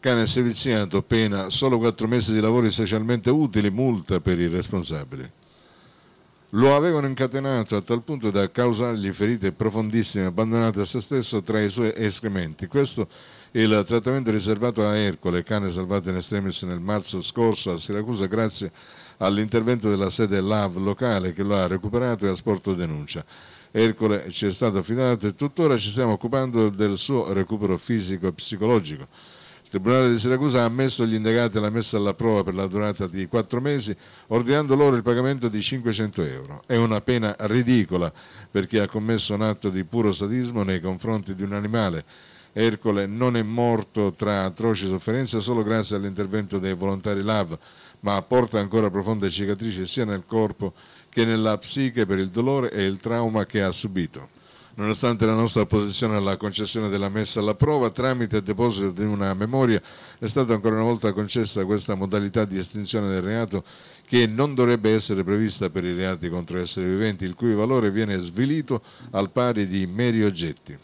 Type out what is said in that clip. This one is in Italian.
cane seviziato, pena solo quattro mesi di lavori socialmente utili, multa per i responsabili. Lo avevano incatenato a tal punto da causargli ferite profondissime, abbandonate a se stesso tra i suoi escrementi. Questo è il trattamento riservato a Ercole, cane salvato in estremis nel marzo scorso a Siracusa grazie all'intervento della sede LAV locale che lo ha recuperato e ha sporto denuncia. Ercole ci è stato affidato e tuttora ci stiamo occupando del suo recupero fisico e psicologico. Il Tribunale di Siracusa ha ammesso gli indagati la messa alla prova per la durata di quattro mesi, ordinando loro il pagamento di 500 euro. È una pena ridicola per chi ha commesso un atto di puro sadismo nei confronti di un animale. Ercole non è morto tra atroci sofferenze solo grazie all'intervento dei volontari LAV, ma porta ancora profonde cicatrici sia nel corpo che nella psiche per il dolore e il trauma che ha subito. Nonostante la nostra opposizione alla concessione della messa alla prova, tramite deposito di una memoria è stata ancora una volta concessa questa modalità di estinzione del reato che non dovrebbe essere prevista per i reati contro esseri viventi, il cui valore viene svilito al pari di meri oggetti.